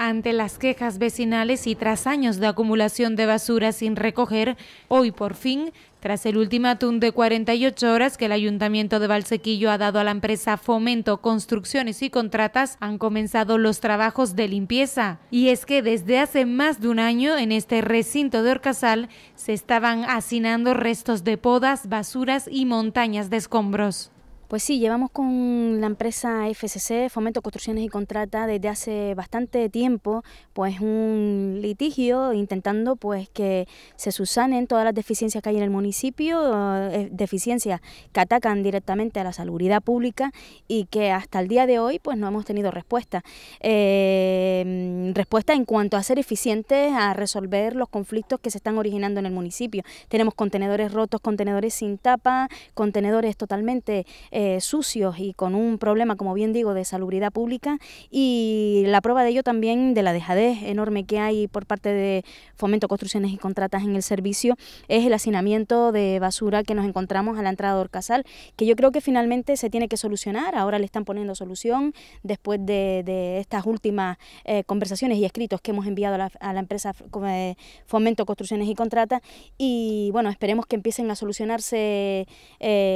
Ante las quejas vecinales y tras años de acumulación de basura sin recoger, hoy por fin, tras el ultimátum de 48 horas que el Ayuntamiento de Valsequillo ha dado a la empresa Fomento Construcciones y Contratas, han comenzado los trabajos de limpieza. Y es que desde hace más de un año en este recinto de Orcasal se estaban hacinando restos de podas, basuras y montañas de escombros. Pues sí, llevamos con la empresa FCC, Fomento Construcciones y Contrata, desde hace bastante tiempo, pues un litigio intentando pues que se susanen todas las deficiencias que hay en el municipio, eh, eh, deficiencias que atacan directamente a la seguridad pública y que hasta el día de hoy pues no hemos tenido respuesta. Em, respuesta en cuanto a ser eficientes, a resolver los conflictos que se están originando en el municipio. Tenemos contenedores rotos, contenedores sin tapa, contenedores totalmente... Eh, sucios y con un problema, como bien digo, de salubridad pública y la prueba de ello también de la dejadez enorme que hay por parte de Fomento Construcciones y Contratas en el servicio es el hacinamiento de basura que nos encontramos a la entrada de Orcasal, que yo creo que finalmente se tiene que solucionar, ahora le están poniendo solución después de, estas últimas eh, conversaciones y escritos que hemos enviado a la, empresa eh, Fomento Construcciones y Contratas y bueno, esperemos que empiecen a solucionarse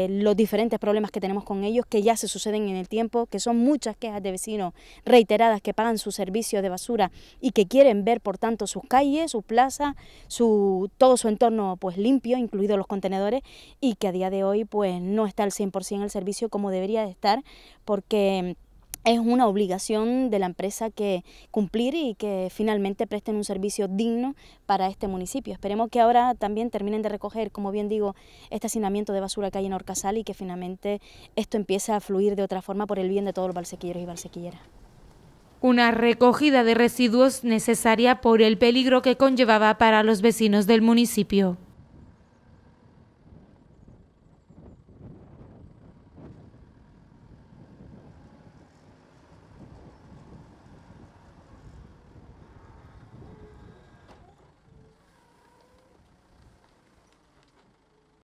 los diferentes problemas que tenemos con ellos, que ya se suceden en el tiempo, que son muchas quejas de vecinos reiteradas que pagan su servicio de basura y que quieren ver, por tanto, sus calles, su plaza su, todo su entorno pues limpio, incluidos los contenedores, y que a día de hoy pues no está al 100% el servicio como debería de estar, porque es una obligación de la empresa que cumplir y que finalmente presten un servicio digno para este municipio. Esperemos que ahora también terminen de recoger, como bien digo, este hacinamiento de basura que hay en Orcasal y que finalmente esto empiece a fluir de otra forma por el bien de todos los balsequilleros y balsequilleras. Una recogida de residuos necesaria por el peligro que conllevaba para los vecinos del municipio.